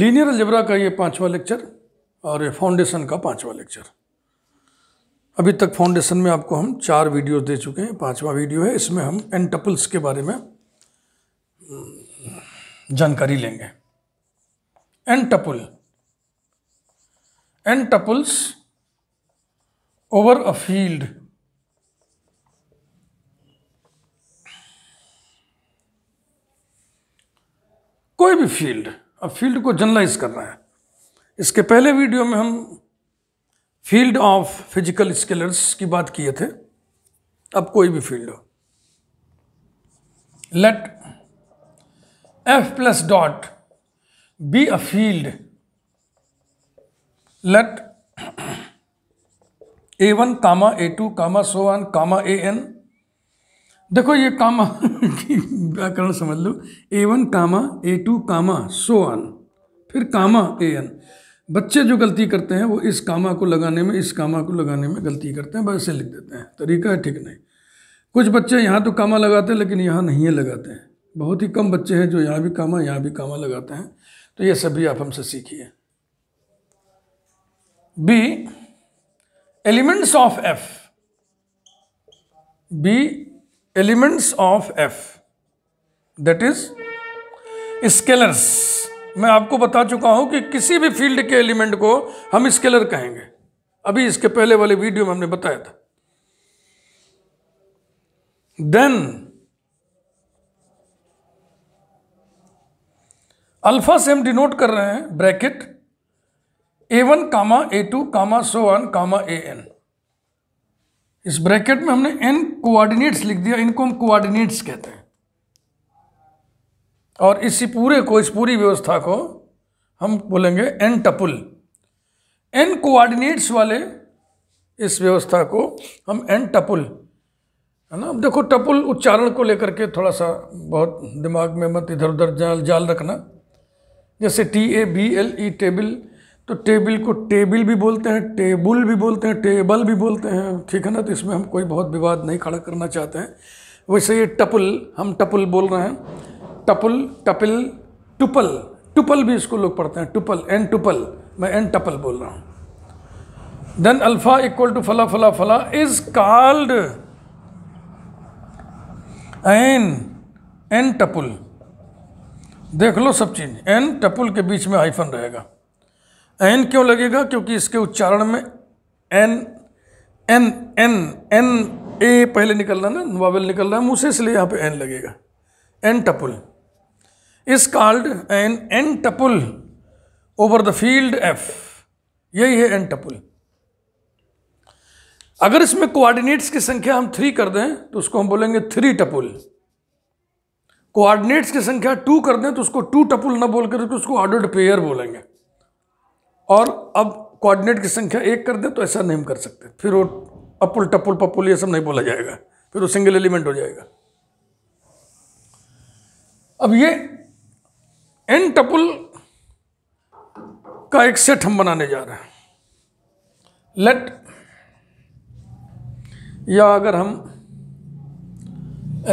Linear algebra का ये पांचवा लेक्चर और ये फाउंडेशन का पांचवा लेक्चर अभी तक फाउंडेशन में आपको हम चार वीडियो दे चुके हैं पांचवा वीडियो है इसमें हम एंटपल्स के बारे में हम्म, जानकारी लेंगे एंटपल एंटपल्स ओवर अ फील्ड कोई भी फील्ड अब फील्ड को जनरलाइज करना है इसके पहले वीडियो में हम फील्ड ऑफ फिजिकल स्केलर्स की बात किए थे अब कोई भी फील्ड हो let F plus dot be a field let A one comma A two comma so on comma A N देखो ये कामा की व्याकरण समझ लो A one comma A two comma so on फिर कामा ए एन बच्चे जो गलती करते हैं वो इस कामा को लगाने में इस कामा को लगाने में गलती करते हैं बस लिख देते हैं तरीका है ठीक नहीं कुछ बच्चे यहाँ तो कामा लगाते हैं लेकिन यहाँ नहीं है लगाते हैं बहुत ही कम बच्चे हैं जो यहाँ भी कामा यहाँ भी कामा लगाते हैं तो ये सभी आप हमसे सीखिए be elements of F be elements of F that is scalars मैं आपको बता चुका हूं कि किसी भी फील्ड के एलिमेंट को हम स्केलर कहेंगे अभी इसके पहले वाले वीडियो में हमने बताया था देन अल्फा से हम डिनोट कर रहे हैं bracket A one comma A two comma so on comma A N इस ब्रैकेट में हमने एन कोऑर्डिनेट्स लिख दिया इनको हम कोऑर्डिनेट्स कहते हैं और इसी पूरे को इस पूरी व्यवस्था को हम बोलेंगे एन टपुल एन कोऑर्डिनेट्स वाले इस व्यवस्था को हम एन टपुल है ना देखो टपुल उच्चारण को लेकर के थोड़ा सा बहुत दिमाग में मत इधर उधर जाल जाल रखना जैसे T A B L E table तो टेबल को टेबल भी बोलते हैं टेबल भी बोलते हैं टेबल भी बोलते हैं ठीक है ना तो इसमें हम कोई बहुत विवाद नहीं खड़ा करना चाहते हैं वैसे ये टपल हम टपल बोल रहे हैं टपल टपल टुपल टुपल भी इसको लोग पढ़ते हैं टुपल एन टुपल मैं एन टपल बोल रहा हूँ देन अल्फा इक्वल टू फला फला फला is called n n tuple देख लो सब चीज एन टपुल के बीच में हाइफन रहेगा एन क्यों लगेगा क्योंकि इसके उच्चारण में n n n n a पहले निकल रहा है ना वावेल निकल रहा है मुँह से इसलिए यहाँ पे एन लगेगा n tuple is called n n tuple over the field F यही है एन टपुल अगर इसमें कोऑर्डिनेट्स की संख्या हम थ्री कर दें तो उसको हम बोलेंगे थ्री टपुल कोऑर्डिनेट्स की संख्या टू कर दें तो उसको टू टपुल ना बोलकर तो उसको ऑर्डर्ड पेयर बोलेंगे और अब कोऑर्डिनेट की संख्या एक कर दे तो ऐसा नहीं कर सकते फिर वो अपुल टपुल पपुल ये सब नहीं बोला जाएगा फिर वो सिंगल एलिमेंट हो जाएगा अब ये एन टपुल का एक सेट हम बनाने जा रहे हैं लेट या अगर हम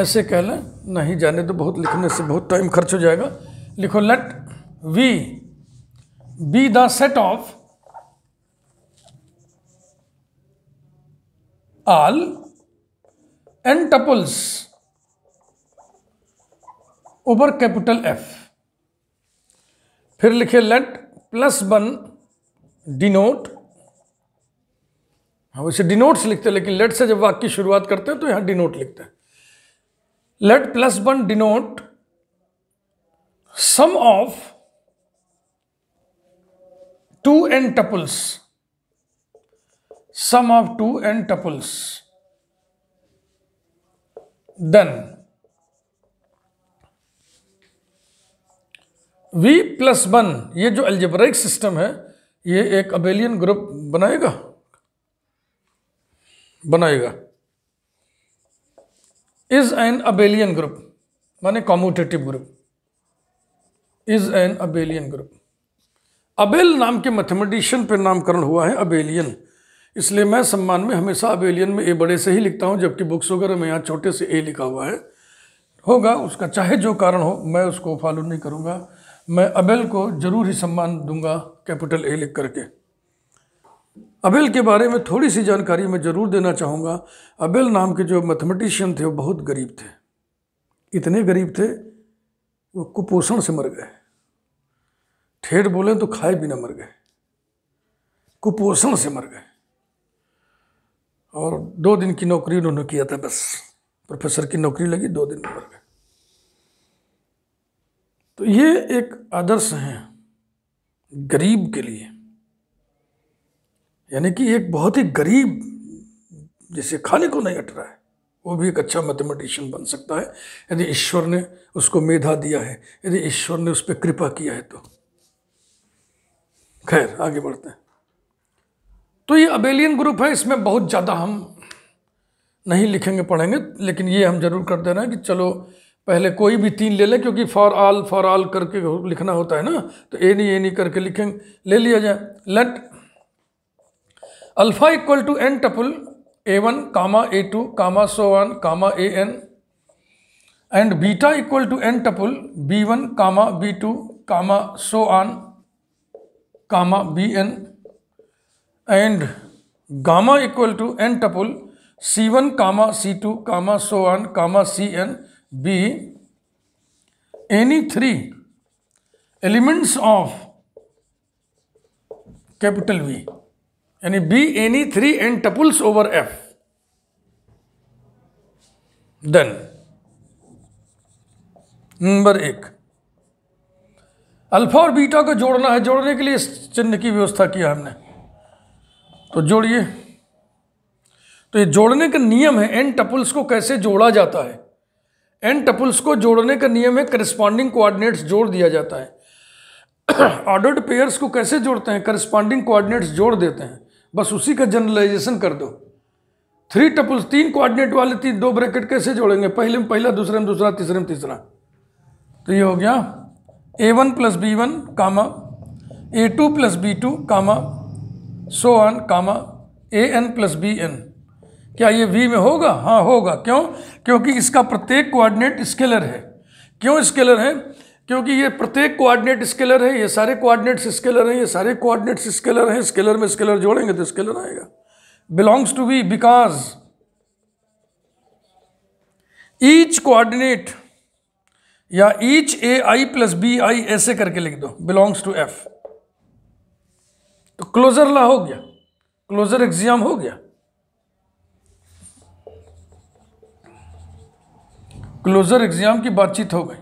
ऐसे कह लें नहीं जाने तो बहुत लिखने से बहुत टाइम खर्च हो जाएगा लिखो let V be the set of all n tuples over capital F फिर लिखे लेट प्लस वन डिनोट हम इसे डिनोट्स लिखते हैं लेकिन लेट से जब वाक्य की शुरुआत करते हैं तो यहां डिनोट लिखते हैं let plus one denote sum of two n tuples sum of two n tuples then v plus one ये जो एल्जेब्रिक सिस्टम है ये एक अबेलियन ग्रुप बनाएगा बनाएगा इज एन अबेलियन ग्रुप माने commutative group is an abelian group Abel नाम के मैथमेटिशियन पर नामकरण हुआ है अबेलियन इसलिए मैं सम्मान में हमेशा अबेलियन में ए बड़े से ही लिखता हूँ जबकि बुक्स वगैरह में यहाँ छोटे से ए लिखा हुआ है होगा उसका चाहे जो कारण हो मैं उसको फॉलो नहीं करूँगा मैं अबेल को ज़रूर ही सम्मान दूंगा कैपिटल ए लिख करके अबेल के बारे में थोड़ी सी जानकारी मैं ज़रूर देना चाहूँगा अबेल नाम के जो मैथमेटिशियन थे वो बहुत गरीब थे इतने गरीब थे वो कुपोषण से मर गए ठेठ बोले तो खाए बिना मर गए कुपोषण से मर गए और दो दिन की नौकरी उन्होंने किया था बस प्रोफेसर की नौकरी लगी दो दिन में मर गए तो ये एक आदर्श हैं गरीब के लिए यानी कि एक बहुत ही गरीब जिसे खाने को नहीं हट रहा है वो भी एक अच्छा मैथमेटिशियन बन सकता है यदि ईश्वर ने उसको मेधा दिया है यदि ईश्वर ने उस पर कृपा किया है तो खैर आगे बढ़ते हैं तो ये अबेलियन ग्रुप है इसमें बहुत ज़्यादा हम नहीं लिखेंगे पढ़ेंगे लेकिन ये हम जरूर कर दे रहे हैं कि चलो पहले कोई भी तीन ले लें क्योंकि फॉर आल फॉर आल करके लिखना होता है ना तो ए नहीं ए नहीं करके लिखेंगे ले लिया जाए let alpha equal to n tuple a one comma A two comma so on comma A n and beta equal to n tuple b one comma b two comma so on comma b n and gamma equal to n tuple c one comma c two comma so on comma c n be any three elements of capital V यानी be any three n tuples over F done number एक alpha और beta को जोड़ना है जोड़ने के लिए इस चिन्ह की व्यवस्था किया हमने तो जोड़िए तो ये जोड़ने का नियम है एन टपल्स को कैसे जोड़ा जाता है एन टपल्स को जोड़ने का नियम है करिस्पॉन्डिंग कोऑर्डिनेट्स जोड़ दिया जाता है ऑर्डर्ड पेयर्स को कैसे जोड़ते हैं करिस्पॉन्डिंग कोऑर्डिनेट्स जोड़ देते हैं बस उसी का जनरलाइजेशन कर दो थ्री टपल्स तीन कोऑर्डिनेट वाले तीन दो ब्रैकेट कैसे जोड़ेंगे पहले में पहला दूसरे में दूसरा तीसरे में तीसरा तो ये हो गया a one plus b one comma A two plus b two comma so on comma A n plus b n क्या ये वी में होगा हाँ होगा क्यों क्योंकि इसका प्रत्येक कोऑर्डिनेट स्केलर है क्यों स्केलर है क्योंकि ये प्रत्येक कोऑर्डिनेट स्केलर है ये सारे कोऑर्डिनेट्स स्केलर हैं ये सारे कोऑर्डिनेट्स स्केलर हैं स्केलर में स्केलर जोड़ेंगे तो स्केलर आएगा belongs to V because each coordinate या each a i plus b i ऐसे करके लिख दो बिलोंग्स टू एफ तो क्लोजर ला हो गया क्लोजर एग्जाम हो गया क्लोजर एग्जाम की बातचीत हो गई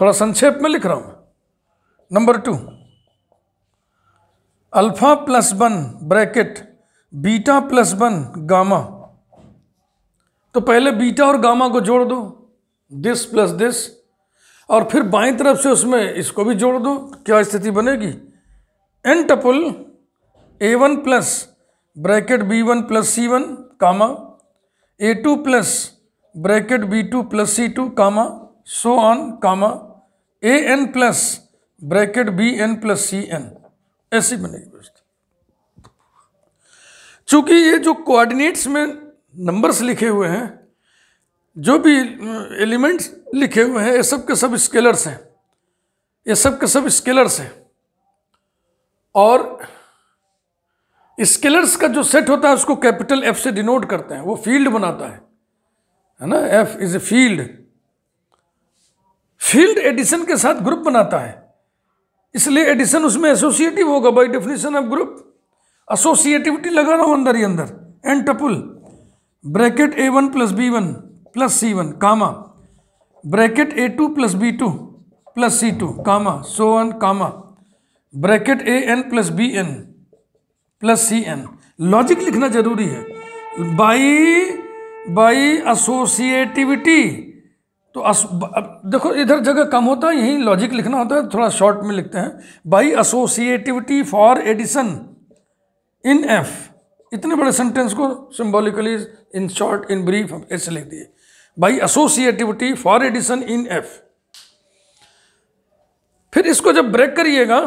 थोड़ा संक्षेप में लिख रहा हूं number two alpha plus one bracket beta plus one gamma तो पहले बीटा और गामा को जोड़ दो दिस प्लस दिस और फिर बाई तरफ से उसमें इसको भी जोड़ दो क्या स्थिति बनेगी n tuple a one plus bracket b one plus c one comma A two plus bracket b two plus c two comma so on comma A n plus bracket b n plus c n ऐसी बनेगी व्यवस्था चूंकि ये जो coordinates में numbers लिखे हुए हैं जो भी एलिमेंट्स लिखे हुए हैं ये सब के सब स्केलर्स हैं ये सब के सब स्केलर्स हैं और स्केलर्स का जो सेट होता है उसको कैपिटल एफ से डिनोट करते हैं वो फील्ड बनाता है है ना F is a field field addition के साथ ग्रुप बनाता है इसलिए एडिशन उसमें एसोसिएटिव होगा by definition of group associativity लगा रहा हूँ अंदर ही अंदर n tuple bracket A one plus b one plus c one comma bracket a two plus b two plus c two comma so on comma bracket a n plus b n plus c n logic लिखना जरूरी है by by associativity तो अस, देखो इधर जगह कम होता है यहीं लॉजिक लिखना होता है थोड़ा शॉर्ट में लिखते हैं by associativity for addition in F इतने बड़े सेंटेंस को symbolically in short in brief हम ऐसे लिख दिए by associativity for addition in F फिर इसको जब ब्रेक करिएगा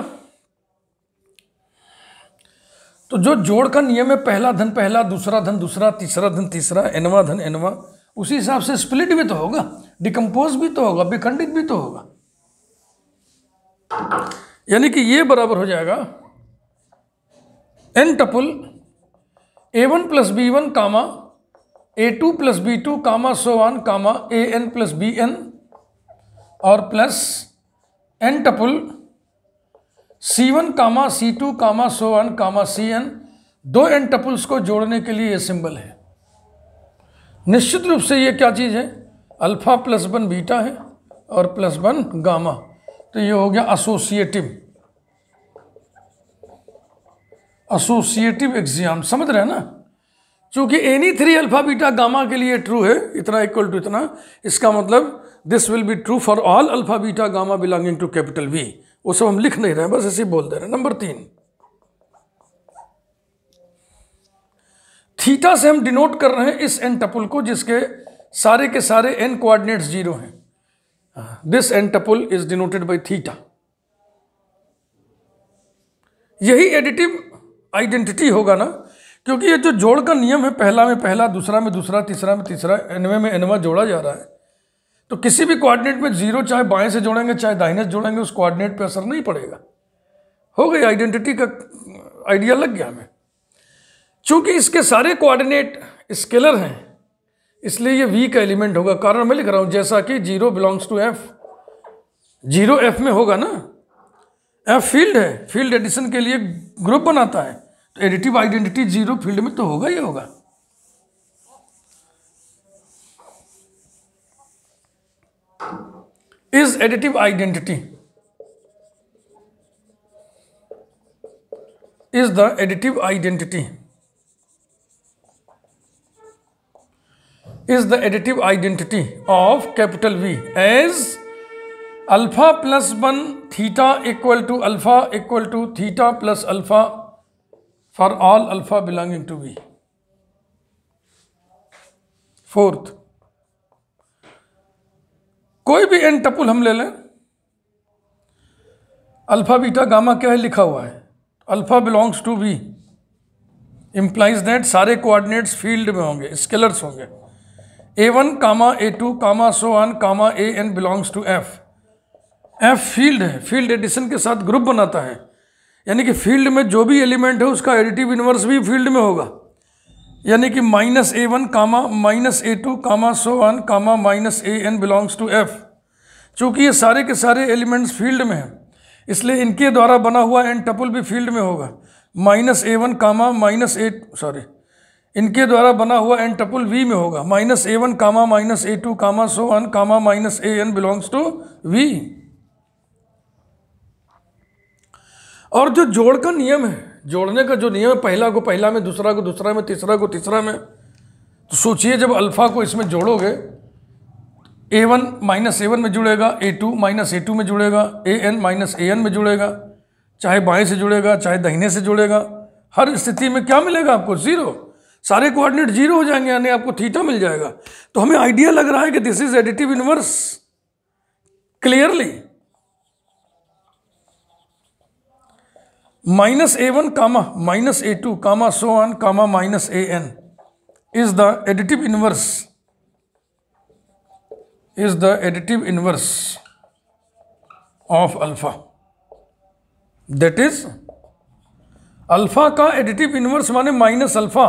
तो जो जोड़ का नियम है पहला धन पहला दूसरा धन दूसरा तीसरा धन तीसरा एनवा धन एनवा उसी हिसाब से स्प्लिट भी तो होगा डिकम्पोज भी तो होगा विखंडित भी तो होगा यानी कि ये बराबर हो जाएगा n tuple a one plus b one comma A two plus b two comma so on comma A n plus b n और plus n tuple c one comma c two comma so on comma c n दो n tuples को जोड़ने के लिए ये symbol है निश्चित रूप से ये क्या चीज़ है अल्फा प्लस वन बीटा है और प्लस वन गामा तो ये हो गया एसोसिएटिव एसोसिएटिव एग्जाम समझ रहे हैं ना चूंकि any three alpha beta gamma के लिए ट्रू है इतना इक्वल टू इतना इसका मतलब this will be true for all alpha beta gamma belonging to capital V वो सब हम लिख नहीं रहे बस ऐसे बोल दे रहे नंबर तीन थीटा से हम डिनोट कर रहे हैं इस एन टपुल को जिसके सारे के सारे एन कोऑर्डिनेट्स जीरो हैं this n tuple is denoted by theta यही एडिटिव आइडेंटिटी होगा ना क्योंकि ये जो जोड़ का नियम है पहला में पहला दूसरा में दूसरा तीसरा में तीसरा एनवे में एनवा जोड़ा जा रहा है तो किसी भी कोऑर्डिनेट में जीरो चाहे बाएं से जोड़ेंगे चाहे दाहिने से जोड़ेंगे उस कोऑर्डिनेट पर असर नहीं पड़ेगा हो गई आइडेंटिटी का आइडिया लग गया हमें चूंकि इसके सारे कोऑर्डिनेट स्केलर हैं इसलिए ये वी का एलिमेंट होगा कारण मैं लिख रहा हूँ जैसा कि zero belongs to F zero F में होगा ना एफ फील्ड है फील्ड एडिशन के लिए ग्रुप बनाता है एडिटिव आइडेंटिटी जीरो फील्ड में तो होगा ही होगा is additive identity is the additive identity is the additive identity of capital V as alpha plus one theta equal to alpha equal to theta plus alpha for all alpha belonging to V. Fourth कोई भी N टपुल हम ले लें alpha beta gamma क्या है लिखा हुआ है alpha belongs to V implies that सारे कोऑर्डिनेट्स फील्ड में होंगे स्केलर्स होंगे a one comma A two comma so on comma A n belongs to F F field है फील्ड एडिशन के साथ ग्रुप बनाता है यानी कि फील्ड में जो भी एलिमेंट है उसका एडिटिव इन्वर्स भी फील्ड में होगा यानी कि minus a one comma minus a two comma so on comma minus a n belongs to F चूँकि ये सारे के सारे एलिमेंट्स फील्ड में हैं इसलिए इनके द्वारा बना हुआ एन टपल भी फील्ड में होगा minus a one comma minus a sorry इनके द्वारा बना हुआ एन टपल वी में होगा minus a one comma minus a two comma so on comma minus a n belongs to V और जो जोड़ का नियम है जोड़ने का जो नियम है पहला को पहला में दूसरा को दूसरा में तीसरा को तीसरा में तो सोचिए जब अल्फ़ा को इसमें जोड़ोगे a one minus a one में जुड़ेगा a two minus a two में जुड़ेगा a n minus a n में जुड़ेगा चाहे बाएं से जुड़ेगा चाहे दहीने से जुड़ेगा हर स्थिति में क्या मिलेगा आपको ज़ीरो सारे कोऑर्डिनेट जीरो हो जाएंगे यानी आपको थीटा मिल जाएगा तो हमें आइडिया लग रहा है कि this is additive inverse clearly minus a1 comma minus a2 comma so on comma minus a n is the additive inverse is the additive inverse of alpha that is alpha ka additive inverse one minus alpha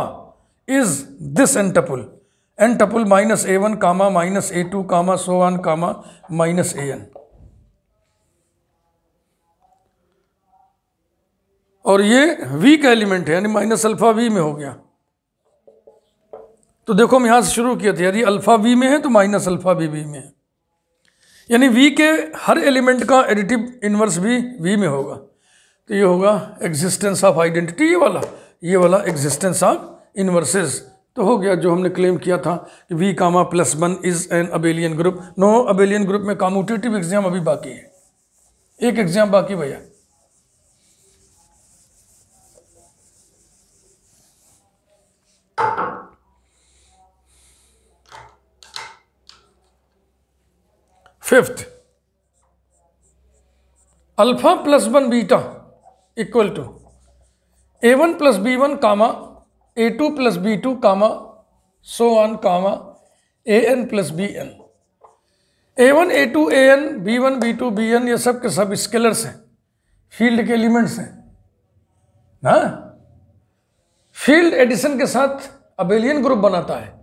is this n tuple n tuple minus a1 comma minus a2 comma so on comma minus a n और ये we का element है यानी minus alpha V में हो गया तो देखो हम यहाँ से शुरू किया था यदि अल्फ़ा वी में है तो माइनस अल्फ़ा भी वी में है यानी वी के हर एलिमेंट का एडिटिव इन्वर्स भी वी में होगा तो ये होगा एग्जिस्टेंस ऑफ आइडेंटिटी ये वाला ये वाला एग्जिस्टेंस ऑफ इन्वर्सेस तो हो गया जो हमने क्लेम किया था कि V comma plus one is an abelian group no abelian group में कामोटेटिव एग्जाम अभी बाकी है एक एग्जाम बाकी भैया fifth alpha plus one beta equal to a one plus b one comma A two plus b two comma so on comma A n plus b n a one a two a n b one b two b n ये सब के सब scalars हैं field के elements हैं ना field addition के साथ अबेलियन ग्रुप बनाता है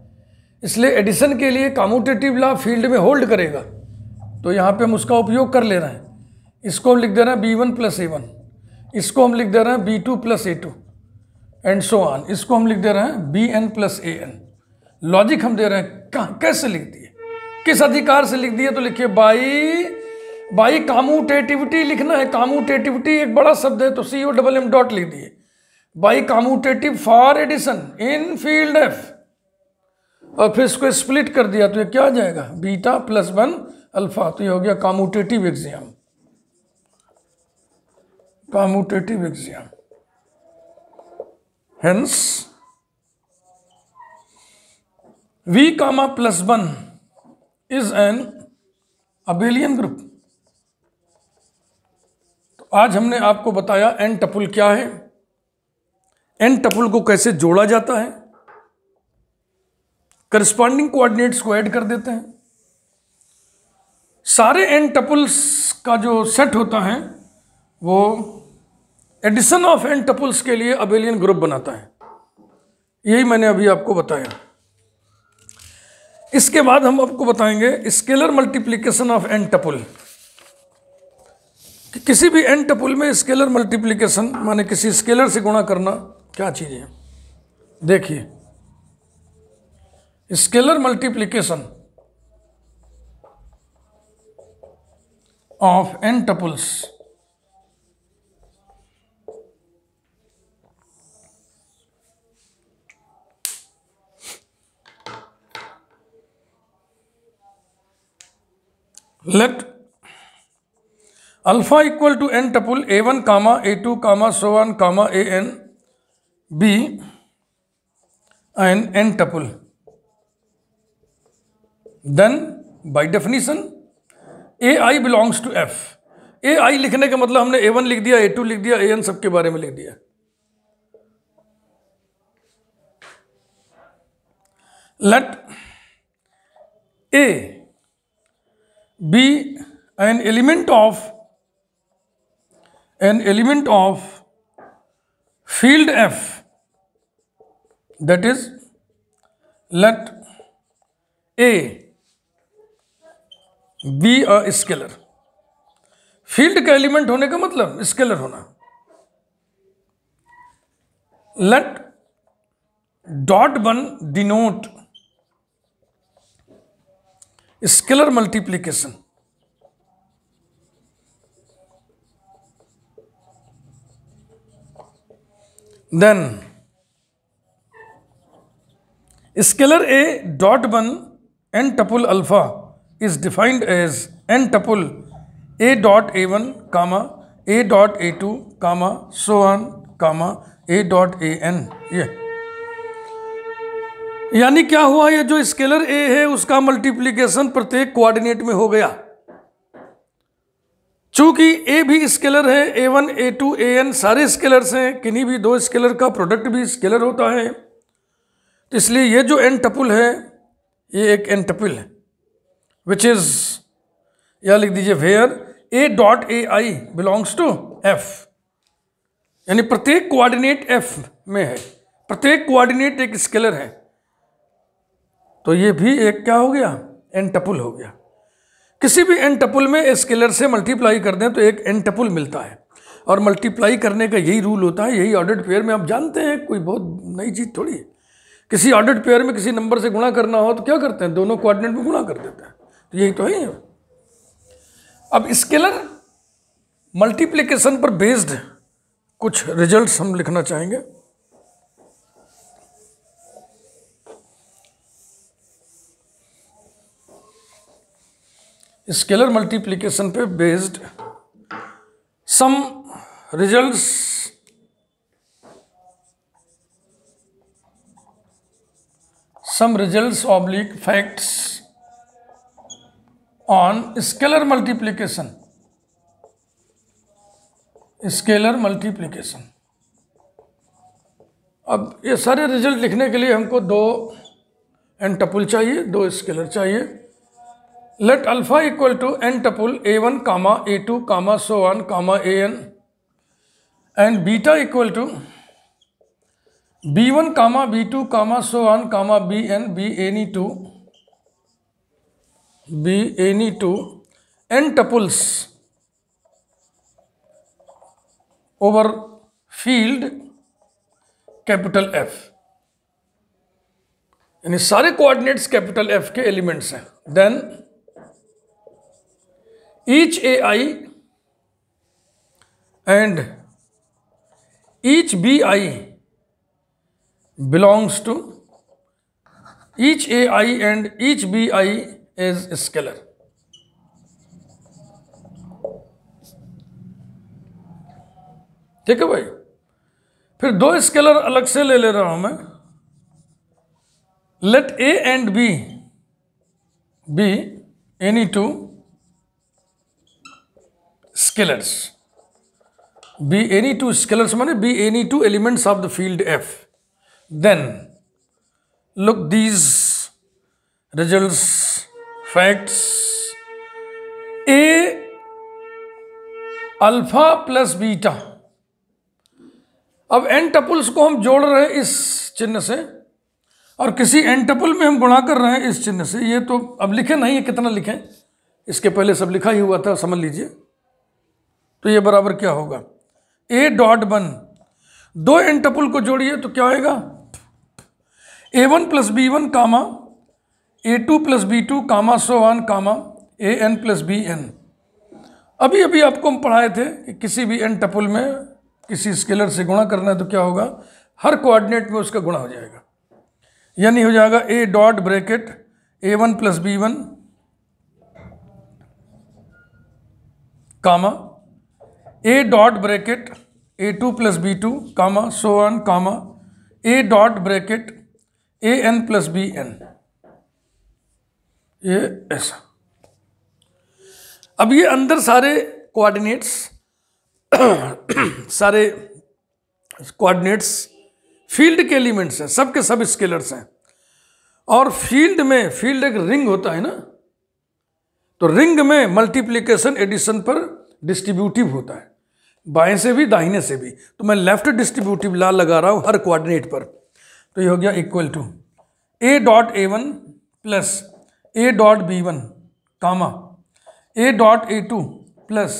इसलिए एडिशन के लिए कामोटेटिव लॉ फील्ड में होल्ड करेगा तो यहाँ पे हम उसका उपयोग कर ले रहे हैं इसको हम लिख दे रहे हैं b one plus a one इसको हम लिख दे रहे हैं b two plus a two and so on इसको हम लिख दे रहे हैं b n plus a n logic हम दे रहे हैं कहाँ कैसे लिख दिए किस अधिकार से लिख दिए तो लिखिए बाई बाई कामूटेटिविटी लिखना है कामूटेटिविटी एक बड़ा शब्द है तो C O double M dot लिख दिए by commutative for addition in field F और फिर इसको स्प्लिट कर दिया तो ये क्या आ जाएगा बीटा प्लस वन अल्फा तो ये हो गया commutative axiom commutative axiom hence V comma plus one is an abelian group तो आज हमने आपको बताया एन टपुल क्या है एन टपुल को कैसे जोड़ा जाता है करस्पॉन्डिंग कोऑर्डिनेट्स को ऐड कर देते हैं सारे एन टपल्स का जो सेट होता है वो एडिशन ऑफ एन टपल्स के लिए अबेलियन ग्रुप बनाता है यही मैंने अभी आपको बताया इसके बाद हम आपको बताएंगे scalar multiplication of n tuple कि किसी भी एन टपुल में स्केलर मल्टीप्लीकेशन माने किसी स्केलर से गुणा करना क्या चीज़ है देखिए scalar multiplication of n tuples let alpha equal to n tuple a1 comma a2 comma so on comma an b and n tuple then by definition a i belongs to F a i लिखने का मतलब हमने ए one लिख दिया ए to लिख दिया A N सबके बारे में लिख दिया let a be an element of an element of field F that is let a be a scalar field का एलिमेंट होने का मतलब स्केलर होना let dot one denote scalar multiplication then scalar a dot one n tuple alpha is defined as n tuple a dot a1 comma a dot comma comma so on comma a dot an ये यानी क्या हुआ ये जो scalar ए है उसका multiplication प्रत्येक coordinate में हो गया चूंकि ए भी स्केलर है a one a two a n सारे स्केलर्स हैं किन्हीं भी दो स्केलर का प्रोडक्ट भी स्केलर होता है तो इसलिए ये जो एन टपुल है ये एक एन टपुल है विच इज या लिख दीजिए where a dot a i belongs to F यानी प्रत्येक कोऑर्डिनेट एफ में है प्रत्येक कोऑर्डिनेट एक स्केलर है तो ये भी एक क्या हो गया एन टपुल हो गया किसी भी एन टपुल में स्केलर से मल्टीप्लाई कर दें तो एक एन टपुल मिलता है और मल्टीप्लाई करने का यही रूल होता है यही ऑर्डर्ड पेयर में आप जानते हैं कोई बहुत नई चीज़ थोड़ी है किसी ऑर्डर्ड पेयर में किसी नंबर से गुणा करना हो तो क्या करते हैं दोनों कोऑर्डिनेट में गुणा कर देते हैं तो यही तो है अब स्केलर मल्टीप्लिकेशन पर बेस्ड कुछ रिजल्ट्स हम लिखना चाहेंगे स्केलर मल्टीप्लिकेशन पे based some results some results oblique facts on scalar multiplication scalar multiplication अब ये सारे रिजल्ट लिखने के लिए हमको दो एन टपुल चाहिए दो स्केलर चाहिए let alpha equal to n tuple a one comma A two comma so on comma A n and beta equal to b one comma b two comma so on comma b n be any two be any two n tuples over field capital F यानी सारे coordinates capital F के elements हैं then each a i and each b i belongs to each a i and each b i is scalar ठीक है भाई फिर दो scalar अलग से ले ले रहा हूं मैं let a and b be any two scalars be any two scalars माने be any two elements of the field F then look these results facts a alpha plus beta अब एन टपल्स को हम जोड़ रहे हैं इस चिन्ह से और किसी एन टपल में हम गुणा कर रहे हैं इस चिन्ह से ये तो अब लिखे नहीं है कितना लिखें इसके पहले सब लिखा ही हुआ था समझ लीजिए तो ये बराबर क्या होगा ए डॉट वन दो एन टपल को जोड़िए तो क्या आएगा a one plus b one comma A two plus b two comma so on comma A n plus b n अभी अभी आपको हम पढ़ाए थे कि किसी भी एन टपल में किसी स्केलर से गुणा करना है तो क्या होगा हर कोऑर्डिनेट में उसका गुणा हो जाएगा यानी हो जाएगा a dot bracket A one plus b one comma a dot bracket a two plus b two comma so on comma a dot bracket a n plus b n ये ऐसा अब ये अंदर सारे कोऑर्डिनेट्स सारे कोऑर्डिनेट्स फील्ड के elements हैं सबके सब स्केलर्स हैं और फील्ड में फील्ड एक रिंग होता है ना तो रिंग में मल्टीप्लीकेशन एडिशन पर डिस्ट्रीब्यूटिव होता है बाएं से भी दाहिने से भी तो मैं लेफ्ट डिस्ट्रीब्यूटिव ला लगा रहा हूँ हर कोऑर्डिनेट पर तो ये हो गया equal to a dot a one plus a dot b one comma a dot a two plus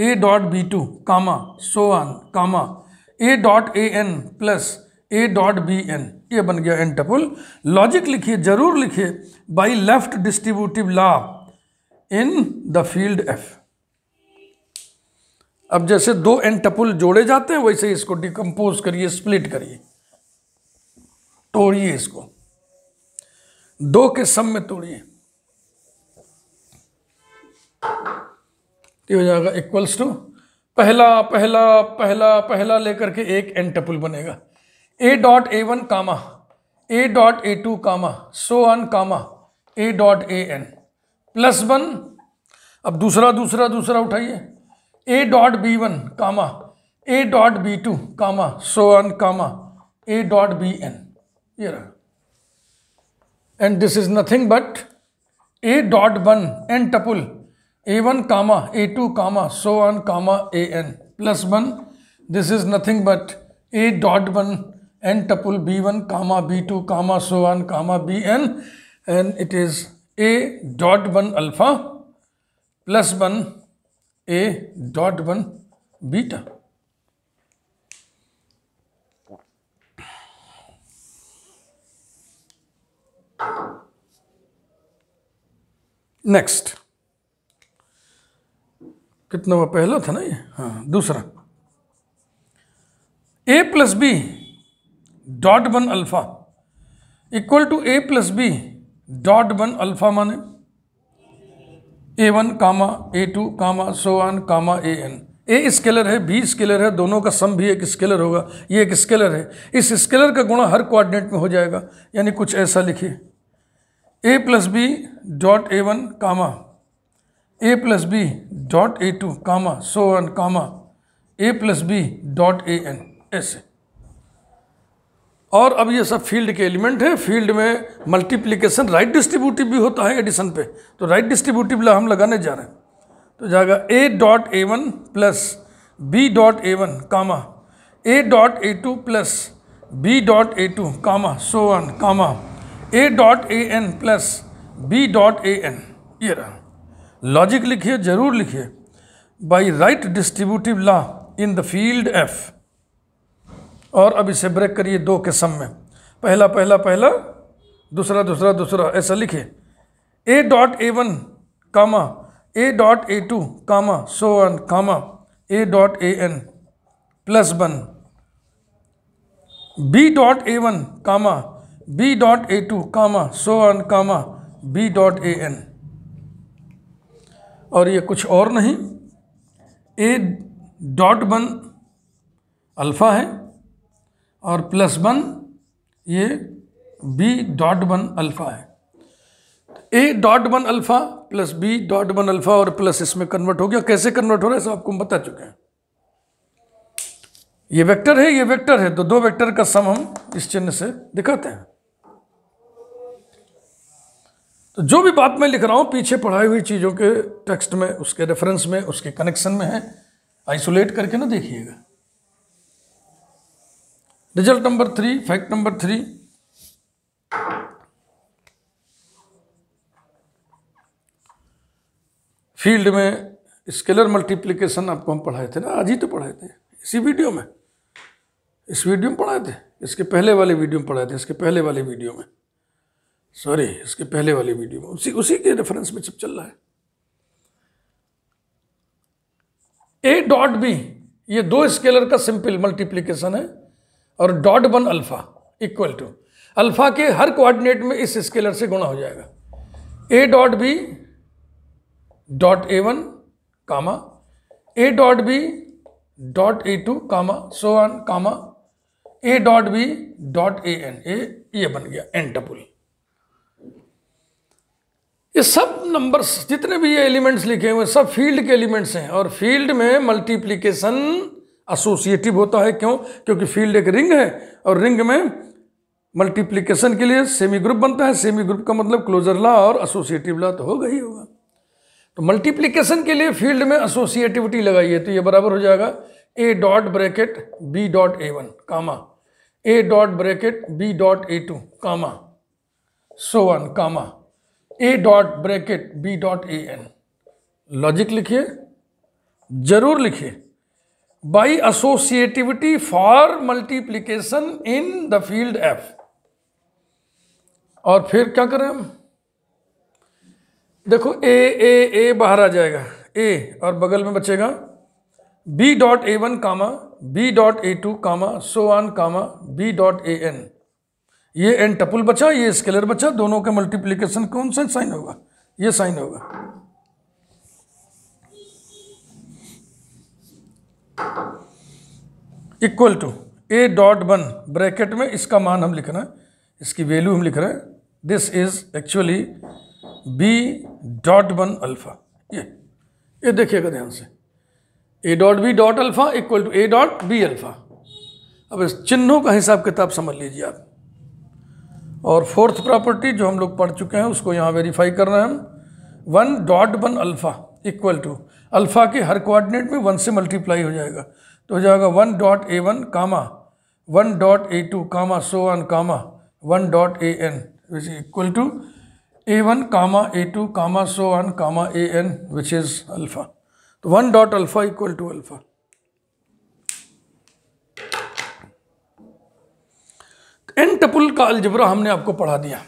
a dot b two comma so on comma a dot a n plus a dot b n ये बन गया n tuple logic लिखिए जरूर लिखिए by left distributive law in the field F अब जैसे दो N टपुल जोड़े जाते हैं वैसे इसको डिकम्पोज करिए स्प्लिट करिए तोड़िए इसको दो के सम में तोड़िए ये हो जाएगा इक्वल्स टू पहला पहला पहला पहला लेकर के एक एन टपुल बनेगा a dot a one comma a dot a two comma so on comma a dot a n plus one अब दूसरा दूसरा दूसरा उठाइए a dot b one comma a dot b two comma so on comma a dot b n ये रहा and this is nothing but a dot one n tuple a1 comma a2 comma so on comma an plus 1 this is nothing but a dot 1 n tuple b1 comma b2 comma so on comma bn and it is a dot 1 alpha plus 1 a dot 1 beta next कितना हुआ पहला था ना ये हाँ दूसरा a plus b dot one alpha equal to a plus b dot one alpha माने a one comma A two comma so on comma A n a scalar है बी स्केलर है दोनों का सम भी एक स्केलर होगा ये एक स्केलर है इस स्केलर का गुणा हर कोऑर्डिनेट में हो जाएगा यानी कुछ ऐसा लिखिए a plus b dot a one comma a plus b dot a two comma so on comma a plus b dot a n ऐसे और अब ये सब फील्ड के एलिमेंट है फील्ड में मल्टीप्लिकेशन राइट डिस्ट्रीब्यूटिव भी होता है एडिशन पे तो राइट डिस्ट्रीब्यूटिव हम लगाने जा रहे हैं तो जाएगा a dot a one plus b dot a one comma a dot a two plus b dot a two comma so on comma a dot a n plus b dot a n ये रहा logic लिखिए जरूर लिखिए by right distributive law in the field F और अब इसे break करिए दो किस्म में पहला पहला पहला दूसरा दूसरा दूसरा ऐसा लिखिए a dot a one comma a dot a two comma so on comma a dot a n plus one b dot a one comma b dot a two comma so on comma b dot a n और ये कुछ और नहीं ए dot one alpha है और plus one ये b dot one alpha है a dot one alpha plus b dot one alpha और प्लस इसमें कन्वर्ट हो गया कैसे कन्वर्ट हो रहा है सब आपको हम बता चुके हैं ये वेक्टर है ये वेक्टर है तो दो वेक्टर का सम हम इस चिन्ह से दिखाते हैं तो जो भी बात मैं लिख रहा हूँ पीछे पढ़ाई हुई चीज़ों के टेक्स्ट में उसके रेफरेंस में उसके कनेक्शन में है आइसोलेट करके ना देखिएगा result number three fact number three field में स्केलर मल्टीप्लिकेशन आपको हम पढ़ाए थे ना आज ही तो पढ़ाए थे इसी वीडियो में इस वीडियो में पढ़ाए थे इसके पहले वाले वीडियो में पढ़ाए थे इसके पहले वाले वीडियो में सॉरी इसके पहले वाली वीडियो में उसी उसी के रेफरेंस में सब चल रहा है ए डॉट बी ये दो स्केलर का सिंपल मल्टीप्लीकेशन है और dot one alpha equal to alpha के हर कोऑर्डिनेट में इस स्केलर से गुणा हो जाएगा a dot b dot a one comma a dot b dot a two comma so on comma a dot b dot a n a ये बन गया एन टपुल ये सब नंबर्स जितने भी ये एलिमेंट्स लिखे हुए सब फील्ड के एलिमेंट्स हैं और फील्ड में मल्टीप्लीकेशन एसोसिएटिव होता है क्यों क्योंकि फील्ड एक रिंग है और रिंग में मल्टीप्लीकेशन के लिए सेमी ग्रुप बनता है सेमी ग्रुप का मतलब क्लोजर ला और एसोसिएटिव ला तो होगा ही होगा तो मल्टीप्लीकेशन के लिए फील्ड में एसोसिएटिविटी लगाइए तो ये बराबर हो जाएगा a dot bracket b dot a one comma a dot bracket b dot a two comma so on comma a dot bracket b dot a n logic लिखिए जरूर लिखिए by associativity for multiplication in the field F और फिर क्या करें हम देखो ए ए ए बाहर आ जाएगा ए और बगल में बचेगा b dot a one comma b dot a two comma so on comma b dot a n ये एन टपुल बचा ये स्केलर बचा दोनों का मल्टीप्लीकेशन कौन सा साइन होगा ये साइन होगा equal to a dot one bracket में इसका मान हम लिख रहे हैं इसकी वैल्यू हम लिख रहे हैं this is actually b dot one alpha ये ये देखिएगा ध्यान से a dot b dot alpha equal to a dot b alpha अब इस चिन्हों का हिसाब किताब समझ लीजिए आप और फोर्थ प्रॉपर्टी जो हम लोग पढ़ चुके हैं उसको यहाँ वेरीफाई कर रहे हैं हम one dot one alpha equal to alpha के हर कोऑर्डिनेट में वन से मल्टीप्लाई हो जाएगा तो हो जाएगा one dot a one comma one dot a two comma so on comma one dot a n which is equal to a one comma A two comma so on comma A n which is alpha तो one dot alpha equal to alpha n tuple का algebra हमने आपको पढ़ा दिया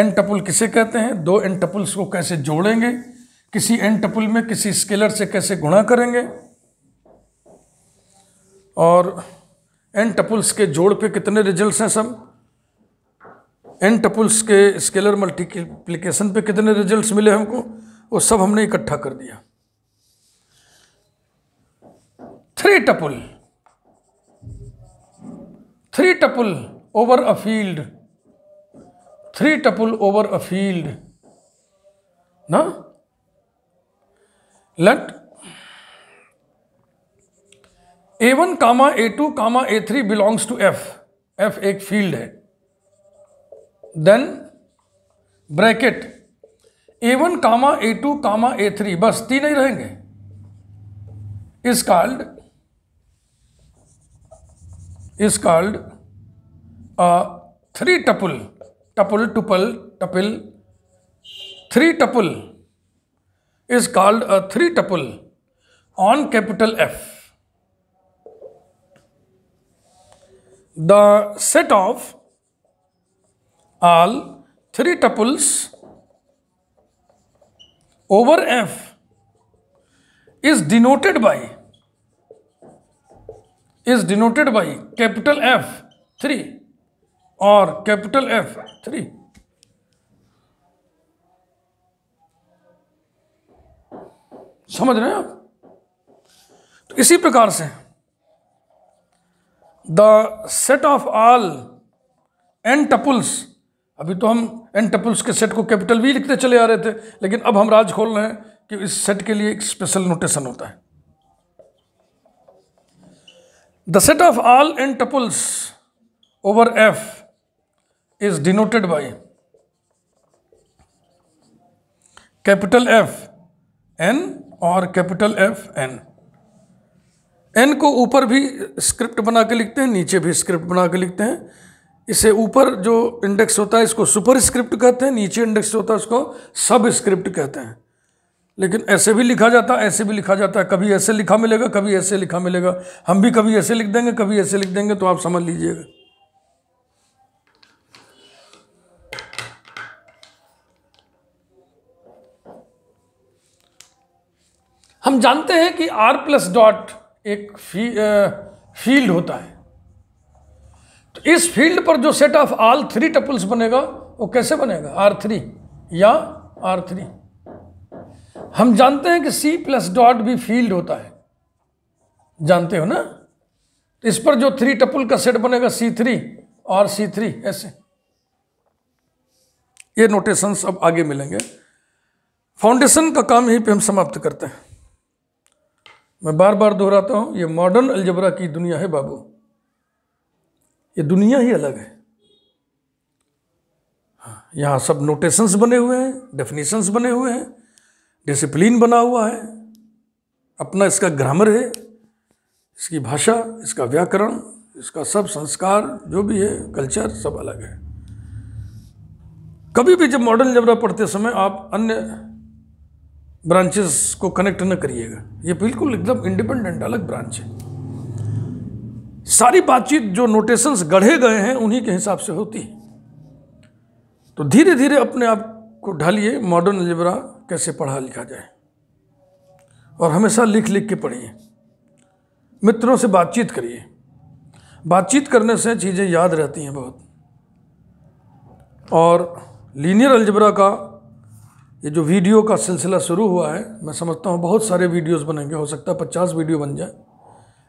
N टपुल किसे कहते हैं दो एन टपुल्स को कैसे जोड़ेंगे किसी एन टपुल में किसी स्केलर से कैसे गुणा करेंगे और एन टपुल्स के जोड़ पे कितने रिजल्ट्स हैं सब एन टपुल्स के स्केलर मल्टीप्लिकेशन पे कितने रिजल्ट्स मिले हमको वो सब हमने इकट्ठा कर दिया three tuple three tuple over a field three tuple over a field ना let A one comma A two comma a three belongs to F F एक फील्ड है then bracket A one comma A two comma a three बस तीन ही रहेंगे इस card is called a three tuple tuple tuple tuple three tuple is called a three tuple on capital f the set of all three tuples over f is denoted by is denoted by capital F three और capital F three समझ रहे हैं आप तो इसी प्रकार से the set of all n tuples अभी तो हम एन टपुल्स के सेट को कैपिटल वी लिखते चले आ रहे थे लेकिन अब हम राज खोल रहे हैं कि इस सेट के लिए एक स्पेशल नोटेशन होता है the set of all n tuples over F is denoted by capital F n और कैपिटल एफ एन एन को ऊपर भी स्क्रिप्ट बना के लिखते हैं नीचे भी स्क्रिप्ट बना के लिखते हैं इसे ऊपर जो इंडेक्स होता है इसको सुपर स्क्रिप्ट कहते हैं नीचे इंडेक्स होता है उसको सब स्क्रिप्ट कहते हैं लेकिन ऐसे भी लिखा जाता है ऐसे भी लिखा जाता है कभी ऐसे लिखा मिलेगा कभी ऐसे लिखा मिलेगा हम भी कभी ऐसे लिख देंगे कभी ऐसे लिख देंगे तो आप समझ लीजिएगा हम जानते हैं कि r प्लस डॉट एक फी, आ, फील्ड होता है तो इस फील्ड पर जो set of all three tuples बनेगा वो कैसे बनेगा आर थ्री या आर थ्री हम जानते हैं कि सी प्लस डॉट भी फील्ड होता है जानते हो ना इस पर जो थ्री टपुल का सेट बनेगा सी थ्री और सी थ्री ऐसे ये नोटेशंस अब आगे मिलेंगे फाउंडेशन का काम यहीं पे हम समाप्त करते हैं मैं बार बार दोहराता हूँ ये मॉडर्न अलजबरा की दुनिया है बाबू ये दुनिया ही अलग है हाँ यहाँ सब नोटेशंस बने हुए हैं डेफिनेशंस बने हुए हैं डिसिप्लिन बना हुआ है अपना इसका ग्रामर है इसकी भाषा इसका व्याकरण इसका सब संस्कार जो भी है कल्चर सब अलग है कभी भी जब मॉडर्न जबरा पढ़ते समय आप अन्य ब्रांचेस को कनेक्ट न करिएगा ये बिल्कुल एकदम इंडिपेंडेंट अलग ब्रांच है सारी बातचीत जो नोटेशंस गढ़े गए हैं उन्हीं के हिसाब से होती है तो धीरे धीरे अपने आप को ढालिए मॉडर्न अलजबरा कैसे पढ़ा लिखा जाए और हमेशा लिख लिख के पढ़िए मित्रों से बातचीत करिए बातचीत करने से चीज़ें याद रहती हैं बहुत और लीनियर अलजबरा का ये जो वीडियो का सिलसिला शुरू हुआ है मैं समझता हूँ बहुत सारे वीडियोस बनेंगे हो सकता है पचास वीडियो बन जाए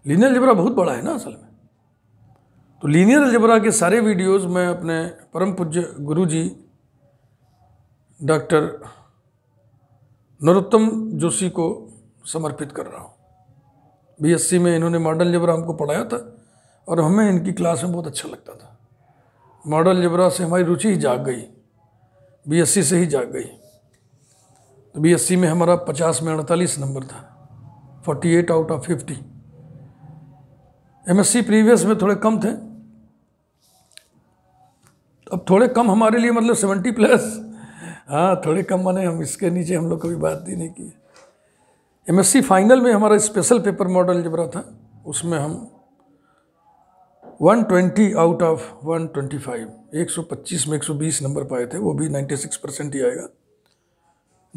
लीनियर अलजबरा बहुत बड़ा है ना असल में तो लीनियर अलजबरा के सारे वीडियोस मैं अपने परम पूज्य गुरु जी डॉक्टर नरोत्तम जोशी को समर्पित कर रहा हूँ बीएससी में इन्होंने मॉडल जबरा हमको पढ़ाया था और हमें इनकी क्लास में बहुत अच्छा लगता था मॉडल जबरा से हमारी रुचि ही जाग गई बीएससी से ही जाग गई तो बीएससी में हमारा पचास में अड़तालीस नंबर था forty eight out of fifty MSc previous में थोड़े कम थे अब थोड़े कम हमारे लिए मतलब सेवेंटी प्लस हाँ थोड़े कम बने हम इसके नीचे हम लोग कभी बात ही नहीं की एम फाइनल में हमारा स्पेशल पेपर मॉडल जब रहा था उसमें हम 120 आउट ऑफ 125 125 में 120 नंबर पाए थे वो भी 96 परसेंट ही आएगा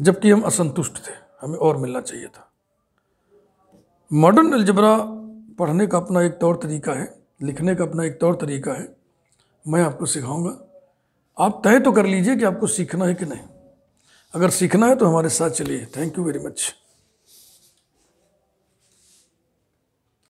जबकि हम असंतुष्ट थे हमें और मिलना चाहिए था मॉडर्न अलजबरा पढ़ने का अपना एक तौर तरीका है लिखने का अपना एक तौर तरीका है मैं आपको सिखाऊंगा आप तय तो कर लीजिए कि आपको सीखना है कि नहीं अगर सीखना है तो हमारे साथ चलिए थैंक यू वेरी मच